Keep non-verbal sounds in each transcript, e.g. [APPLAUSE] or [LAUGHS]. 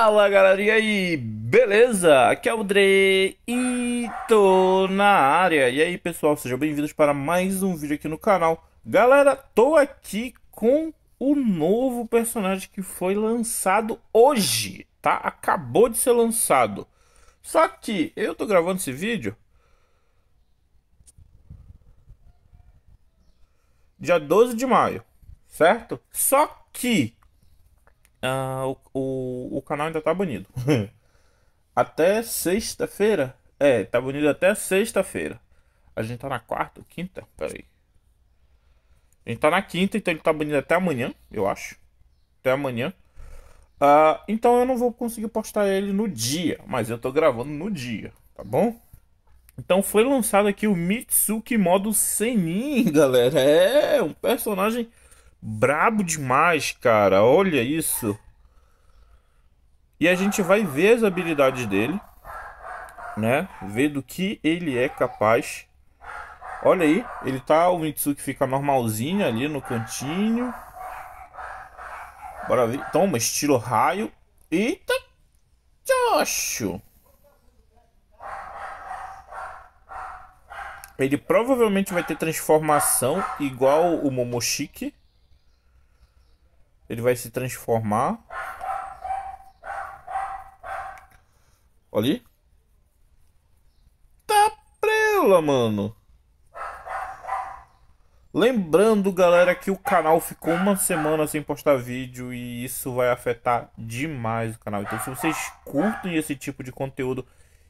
Fala galera, aí? Beleza? Aqui é o Dre e tô na área. E aí pessoal, sejam bem-vindos para mais um vídeo aqui no canal. Galera, tô aqui com o novo personagem que foi lançado hoje, tá? Acabou de ser lançado. Só que eu tô gravando esse vídeo dia 12 de maio, certo? Só que uh, o, o, o, canal ainda tá banido. [LAUGHS] até sexta-feira. É, tá banido até sexta-feira. A gente tá na quarta, quinta? aí A gente tá na quinta, então ele tá banido até amanhã, eu acho. Até amanhã. Uh, então eu não vou conseguir postar ele no dia, mas eu tô gravando no dia, tá bom? Então foi lançado aqui o Mitsuki modo Senin, [LAUGHS] galera. É um personagem Brabo demais, cara. Olha isso. E a gente vai ver as habilidades dele, né? Ver do que ele é capaz. Olha aí, ele tá o Mitsuki fica normalzinho ali no cantinho. Bora ver. Toma, estilo raio. Eita! tocho Ele provavelmente vai ter transformação igual o Momoshiki ele vai se transformar. Olha ali. Tá prela, mano. Lembrando, galera, que o canal ficou uma semana sem postar vídeo e isso vai afetar demais o canal. Então, se vocês curtem esse tipo de conteúdo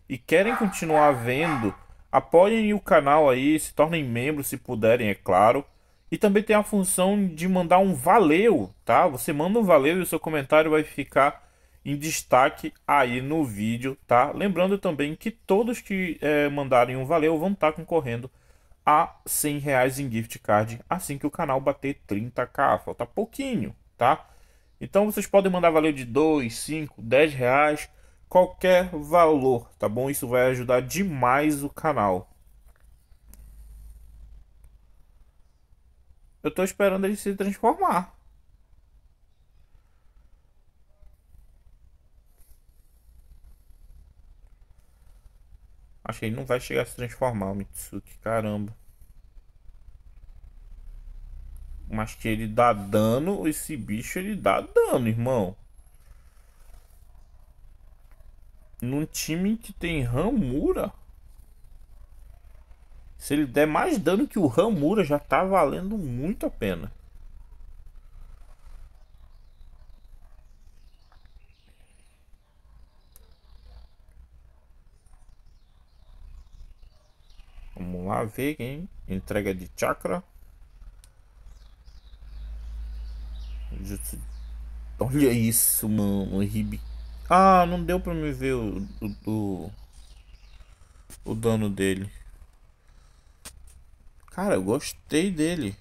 e querem continuar vendo, apoiem o canal aí, se tornem membros se puderem, é claro. E também tem a função de mandar um valeu, tá? Você manda um valeu e o seu comentário vai ficar em destaque aí no vídeo, tá? Lembrando também que todos que é, mandarem um valeu vão estar tá concorrendo a 100 reais em gift card assim que o canal bater 30k. Falta pouquinho, tá? Então vocês podem mandar valeu de 2, 5, 10 reais, qualquer valor, tá bom? Isso vai ajudar demais o canal. Eu tô esperando ele se transformar. Acho que ele não vai chegar a se transformar, o Mitsuki. Caramba. Mas que ele dá dano, esse bicho ele dá dano, irmão. Num time que tem Ramura. Se ele der mais dano que o Ramura, já tá valendo muito a pena. Vamos lá ver, quem Entrega de chakra. Olha isso, mano. Ribi. Ah, não deu pra me ver o, o, o, o dano dele. Cara, eu gostei dele.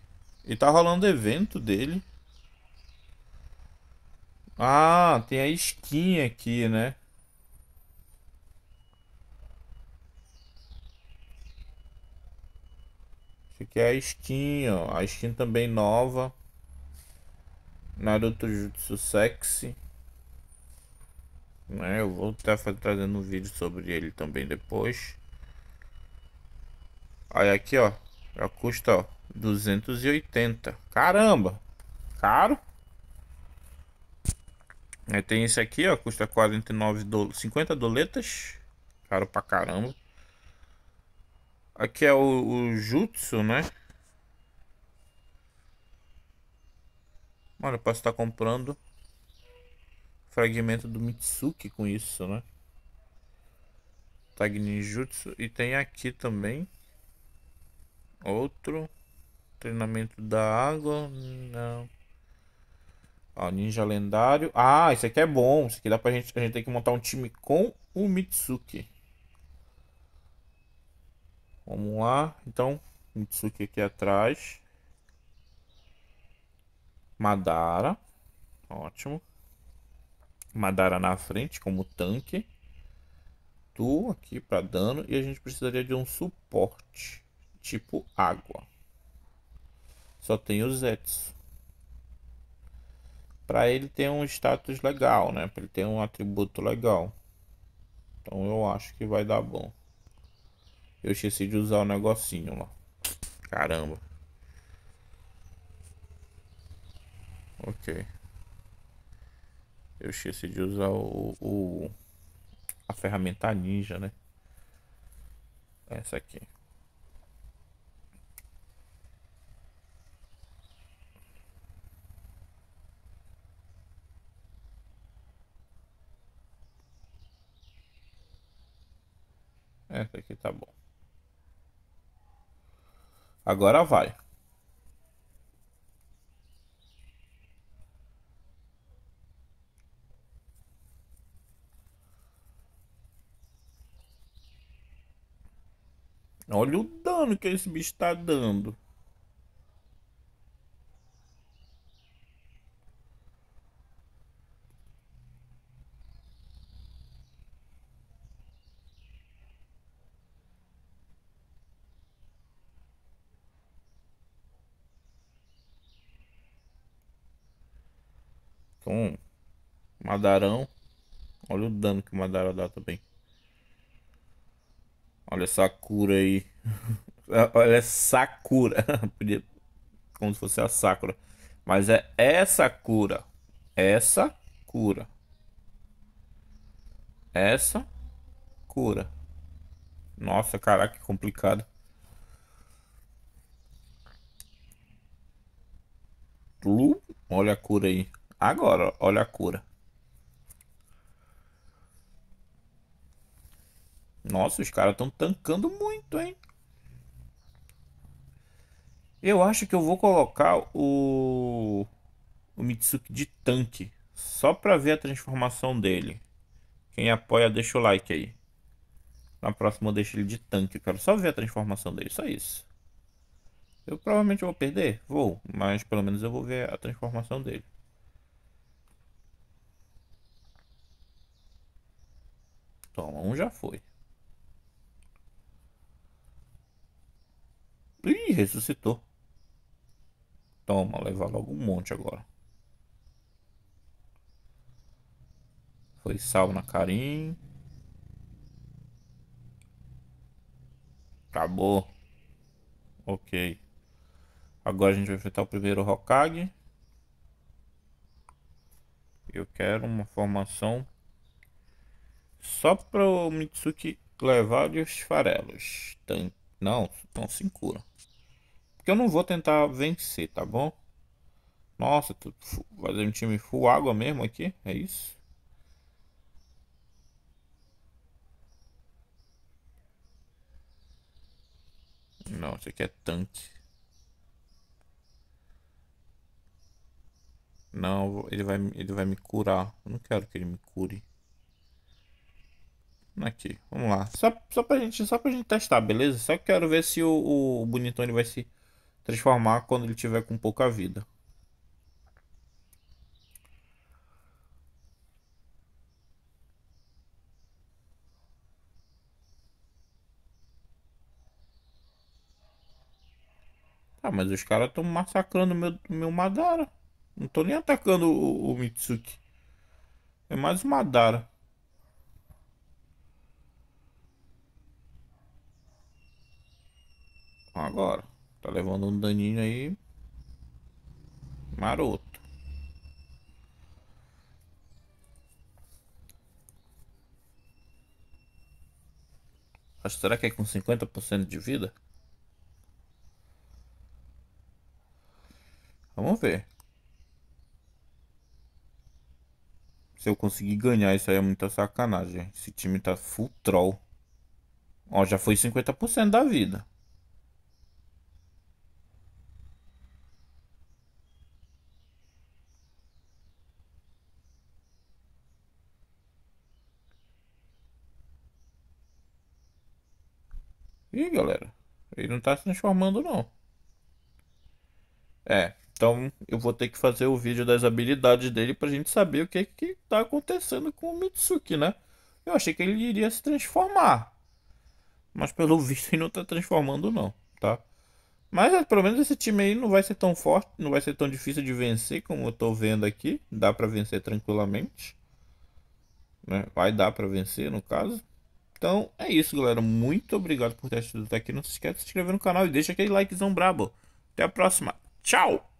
E tá rolando evento dele. Ah, tem a skin aqui, né? acho que é a skin, ó. A skin também nova. Naruto Jutsu Sexy. Né? Eu vou estar tá trazendo um vídeo sobre ele também depois. Aí aqui, ó. Ela é custa ó, 280. Caramba! Caro! Aí tem esse aqui, ó. Custa 49 do... 50 doletas. Caro pra caramba. Aqui é o, o Jutsu, né? Olha, posso estar comprando fragmento do Mitsuki com isso, né? Tag Ninjutsu. E tem aqui também. Outro. Treinamento da água. Não. Ó, ninja lendário. Ah, isso aqui é bom. Isso aqui dá pra gente. A gente tem que montar um time com o Mitsuki. Vamos lá. Então, Mitsuki aqui atrás. Madara. Ótimo. Madara na frente como tanque. Tu aqui para dano. E a gente precisaria de um suporte tipo água. Só tem os Zetsu. Para ele ter um status legal, né? Para ele ter um atributo legal. Então eu acho que vai dar bom. Eu esqueci de usar o negocinho lá. Caramba. Ok. Eu esqueci de usar o, o a ferramenta ninja, né? Essa aqui. Essa aqui tá bom. Agora vai. Olha o dano que esse bicho tá dando. Então, Madarão. Olha o dano que o Madara dá também. Olha essa cura aí. [LAUGHS] Olha essa cura. [LAUGHS] Como se fosse a Sakura. Mas é essa cura. Essa cura. Essa cura. Nossa, caraca, que complicado. Olha a cura aí. Agora, olha a cura. Nossa, os caras estão tancando muito, hein? Eu acho que eu vou colocar o, o Mitsuki de tanque. Só pra ver a transformação dele. Quem apoia, deixa o like aí. Na próxima eu deixo ele de tanque. Eu quero só ver a transformação dele, só isso. Eu provavelmente vou perder, vou. Mas pelo menos eu vou ver a transformação dele. Toma, um já foi. Ih, ressuscitou. Toma, levar logo um monte agora. Foi salvo na Karim. Acabou. Ok. Agora a gente vai enfrentar o primeiro Hokage. Eu quero uma formação só para o Mitsuki levar os farelos. Tem... Não, então se cura. Porque eu não vou tentar vencer, tá bom? Nossa, tô fazer um time full água mesmo aqui? É isso? Não, isso aqui é tanque. Não, ele vai, ele vai me curar. Eu não quero que ele me cure. Aqui, vamos lá. Só, só, pra gente, só pra gente testar, beleza? Só quero ver se o, o Bonitone vai se transformar quando ele tiver com pouca vida. Ah, mas os caras estão massacrando meu, meu Madara. Não tô nem atacando o, o Mitsuki. É mais o Madara. Agora, tá levando um daninho aí maroto. Mas será que é com 50% de vida? Vamos ver. Se eu conseguir ganhar, isso aí é muita sacanagem. Esse time tá full troll. Ó, já foi 50% da vida. Ih, galera. Ele não tá se transformando, não. É, então eu vou ter que fazer o vídeo das habilidades dele pra gente saber o que que tá acontecendo com o Mitsuki, né? Eu achei que ele iria se transformar. Mas pelo [LAUGHS] visto ele não tá transformando não, tá? Mas é, pelo menos esse time aí não vai ser tão forte, não vai ser tão difícil de vencer como eu tô vendo aqui. Dá pra vencer tranquilamente. Né? Vai dar pra vencer no caso. Então é isso, galera. Muito obrigado por ter assistido até aqui. Não se esqueça de se inscrever no canal e deixa aquele likezão brabo. Até a próxima. Tchau!